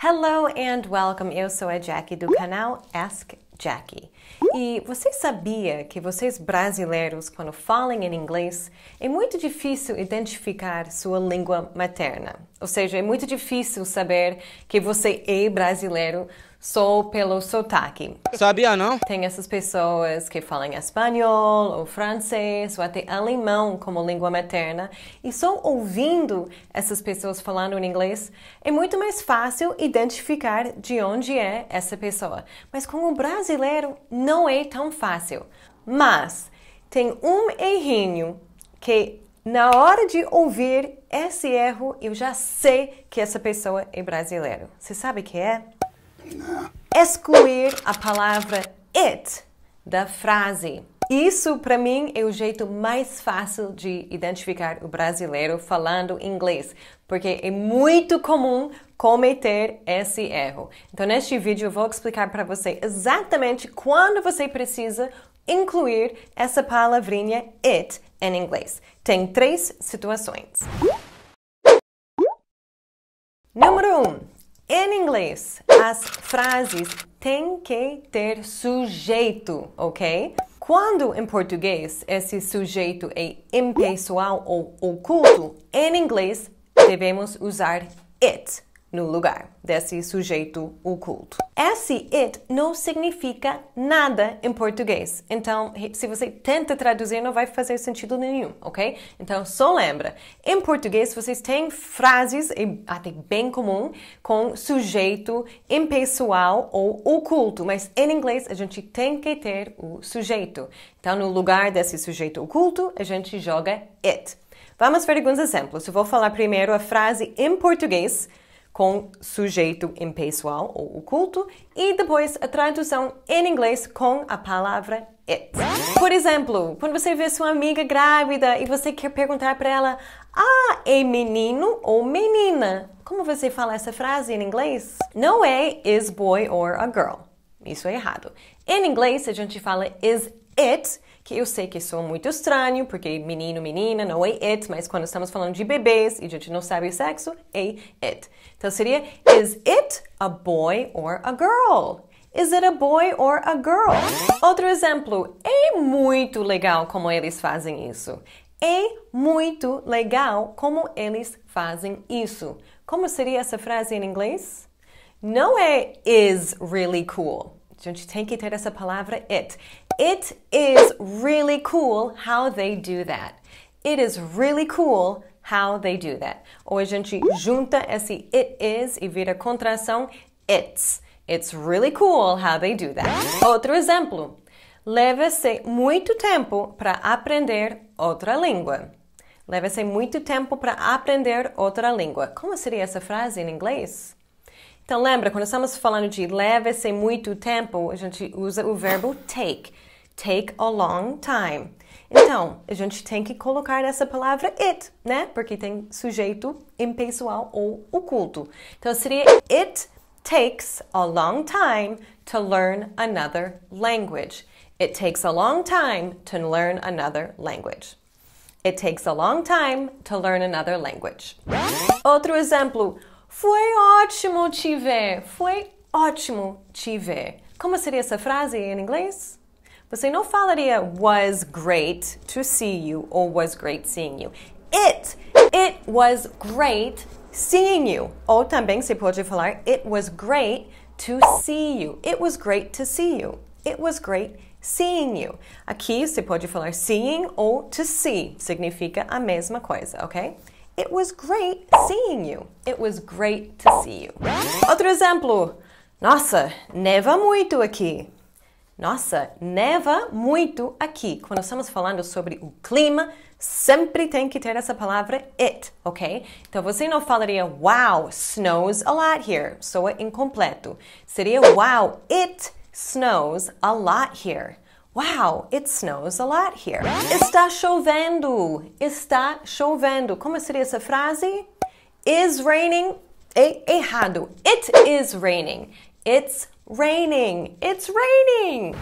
Hello and welcome! Eu sou a Jackie do canal Ask Jackie. E você sabia que vocês brasileiros, quando falam em inglês, é muito difícil identificar sua língua materna? Ou seja, é muito difícil saber que você é brasileiro só pelo sotaque. Sabia, não? Tem essas pessoas que falam espanhol, ou francês, ou até alemão como língua materna, e só ouvindo essas pessoas falando em inglês é muito mais fácil identificar de onde é essa pessoa. Mas com o brasileiro não é tão fácil. Mas tem um errinho que na hora de ouvir esse erro, eu já sei que essa pessoa é brasileira. Você sabe que é? Excluir a palavra it da frase. Isso, para mim, é o jeito mais fácil de identificar o brasileiro falando inglês, porque é muito comum cometer esse erro. Então, neste vídeo, eu vou explicar para você exatamente quando você precisa incluir essa palavrinha it em inglês. Tem três situações. Número 1. Um, em inglês, as frases têm que ter sujeito, ok? Quando em português esse sujeito é impessoal ou oculto, em inglês devemos usar it no lugar desse sujeito oculto. Esse it não significa nada em português. Então, se você tenta traduzir, não vai fazer sentido nenhum, ok? Então, só lembra. Em português, vocês têm frases, até bem comum, com sujeito impessoal ou oculto. Mas em inglês, a gente tem que ter o sujeito. Então, no lugar desse sujeito oculto, a gente joga it. Vamos ver alguns exemplos. Eu vou falar primeiro a frase em português com sujeito impessoal ou oculto e depois a tradução em inglês com a palavra it. Por exemplo, quando você vê sua amiga grávida e você quer perguntar para ela: "Ah, é menino ou menina?" Como você fala essa frase em inglês? Não é is boy or a girl. Isso é errado. Em inglês a gente fala is it que eu sei que sou muito estranho, porque menino, menina, não é it, mas quando estamos falando de bebês e a gente não sabe o sexo, é it. Então seria, is it a boy or a girl? Is it a boy or a girl? Outro exemplo, é muito legal como eles fazem isso. É muito legal como eles fazem isso. Como seria essa frase em inglês? Não é is really cool. A gente tem que ter essa palavra it. It is really cool how they do that. It is really cool how they do that. Ou a gente junta esse it is e vira contração it's. It's really cool how they do that. Outro exemplo. Leva-se muito tempo para aprender outra língua. Leva-se muito tempo para aprender outra língua. Como seria essa frase em inglês? Então lembra, quando estamos falando de leva-se muito tempo, a gente usa o verbo take take a long time. Então, a gente tem que colocar essa palavra it, né? Porque tem sujeito impessoal ou oculto. Então seria it takes a long time to learn another language. It takes a long time to learn another language. It takes a long time to learn another language. Outro exemplo. Foi ótimo te ver. Foi ótimo te ver. Como seria essa frase em inglês? Você não falaria was great to see you ou was great seeing you. It, it was great seeing you. Ou também se pode falar it was great to see you. It was great to see you. It was great seeing you. Aqui se pode falar seeing ou to see, significa a mesma coisa, ok? It was great seeing you. It was great to see you. Outro exemplo. Nossa, neva muito aqui. Nossa, neva muito aqui. Quando estamos falando sobre o clima, sempre tem que ter essa palavra it, ok? Então você não falaria wow, snows a lot here. Soa incompleto. Seria wow, it snows a lot here. Wow, it snows a lot here. Está chovendo. Está chovendo. Como seria essa frase? Is raining. É errado. It is raining. It's raining. It's raining.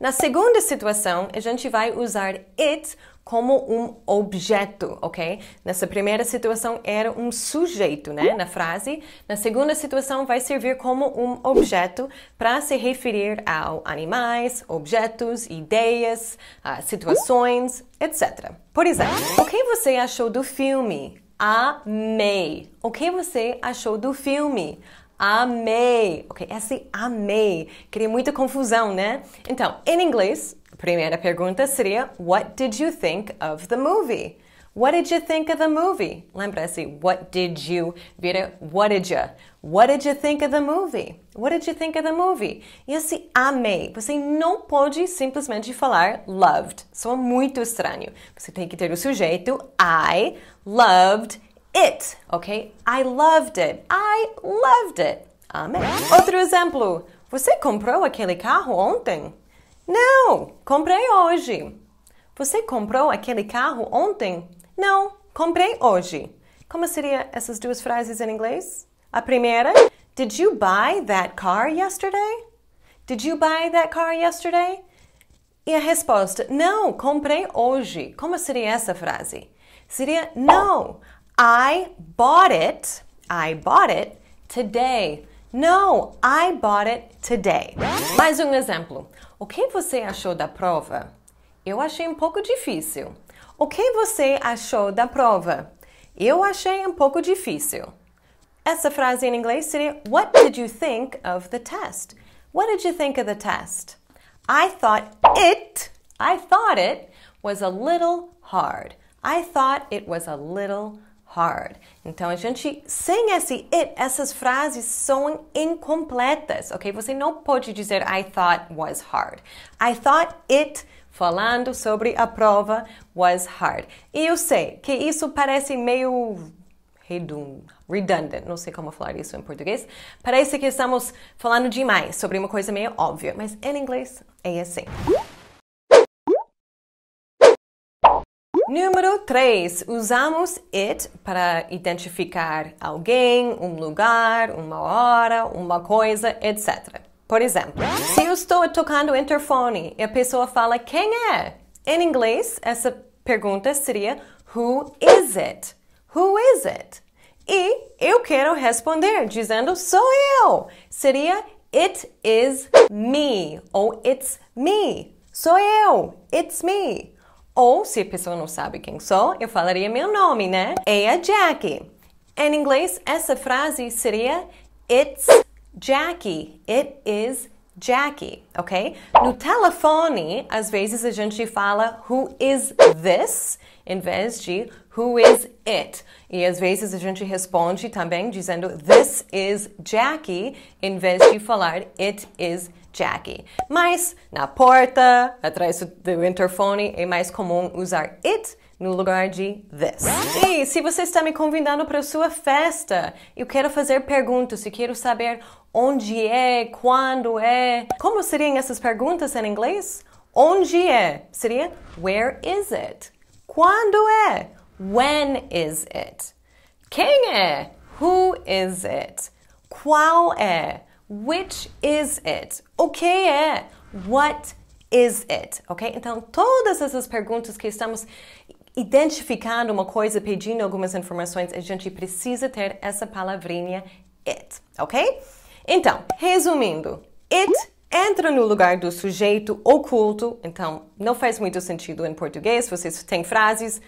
Na segunda situação, a gente vai usar it como um objeto, ok? Nessa primeira situação era um sujeito, né? Na frase. Na segunda situação vai servir como um objeto para se referir a animais, objetos, ideias, ah, situações, etc. Por exemplo, o que você achou do filme? Amei. O que você achou do filme? Amei. Ok, esse é assim, amei cria muita confusão, né? Então, em inglês, a primeira pergunta seria: What did you think of the movie? What did you think of the movie? Lembra esse assim, what did you vira what did you? What did you think of the movie? What did you think of the movie? E esse amei, você não pode simplesmente falar loved. Soa muito estranho. Você tem que ter o sujeito I loved it, ok? I loved it. I loved it. Amei. Outro exemplo. Você comprou aquele carro ontem? Não, comprei hoje. Você comprou aquele carro ontem? Não, comprei hoje. Como seria essas duas frases em inglês? A primeira, Did you buy that car yesterday? Did you buy that car yesterday? E a resposta, Não, comprei hoje. Como seria essa frase? Seria No, I bought it. I bought it today. No, I bought it today. Mais um exemplo. O que você achou da prova? Eu achei um pouco difícil. O que você achou da prova? Eu achei um pouco difícil. Essa frase em inglês seria What did you think of the test? What did you think of the test? I thought it, I thought it was a little hard. I thought it was a little hard. Então a gente, sem esse it, essas frases são incompletas, ok? Você não pode dizer I thought was hard. I thought it falando sobre a prova was hard. E eu sei que isso parece meio redundant, não sei como falar isso em português. Parece que estamos falando demais sobre uma coisa meio óbvia, mas em inglês é assim. Número 3. Usamos it para identificar alguém, um lugar, uma hora, uma coisa, etc. Por exemplo, se eu estou tocando o interfone e a pessoa fala quem é? Em inglês, essa pergunta seria Who is it? Who is it? E eu quero responder dizendo sou eu. Seria It is me ou It's me. Sou eu. It's me. Ou se a pessoa não sabe quem sou, eu falaria meu nome, né? É a Jackie. Em inglês, essa frase seria It's Jackie. It is Jackie, ok? No telefone, às vezes a gente fala who is this em vez de who is it. E às vezes a gente responde também dizendo this is Jackie em vez de falar it is Jackie. Mas na porta, atrás do interfone, é mais comum usar it no lugar de this. E se você está me convidando para sua festa, eu quero fazer perguntas, eu quero saber onde é, quando é. Como seriam essas perguntas em inglês? Onde é? Seria where is it? Quando é? When is it? Quem é? Who is it? Qual é? Which is it? O que é? What is it? Ok? Então, todas essas perguntas que estamos identificando uma coisa, pedindo algumas informações, a gente precisa ter essa palavrinha it, ok? Então, resumindo, it entra no lugar do sujeito oculto, então não faz muito sentido em português, vocês têm frases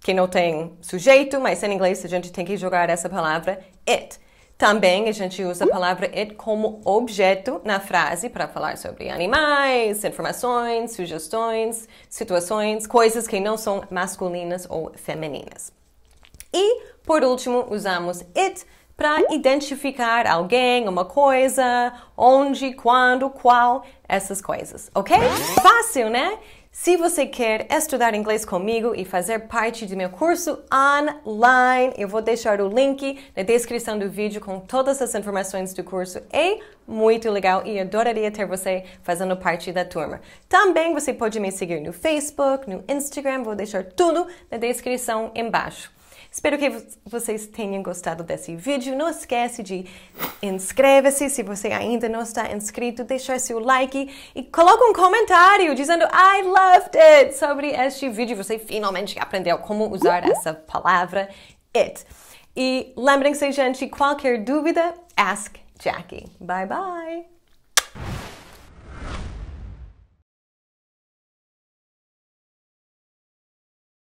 que não têm sujeito, mas em inglês a gente tem que jogar essa palavra it. Também a gente usa a palavra it como objeto na frase para falar sobre animais, informações, sugestões, situações, coisas que não são masculinas ou femininas. E, por último, usamos it para identificar alguém, uma coisa, onde, quando, qual, essas coisas, ok? Fácil, né? Se você quer estudar inglês comigo e fazer parte do meu curso online, eu vou deixar o link na descrição do vídeo com todas as informações do curso. É muito legal e adoraria ter você fazendo parte da turma. Também você pode me seguir no Facebook, no Instagram, vou deixar tudo na descrição embaixo. Espero que vocês tenham gostado desse vídeo. Não esquece de inscrever-se se você ainda não está inscrito, deixar seu like e coloca um comentário dizendo I loved it sobre este vídeo. Você finalmente aprendeu como usar essa palavra it. E lembrem-se, gente, qualquer dúvida, ask Jackie. Bye bye.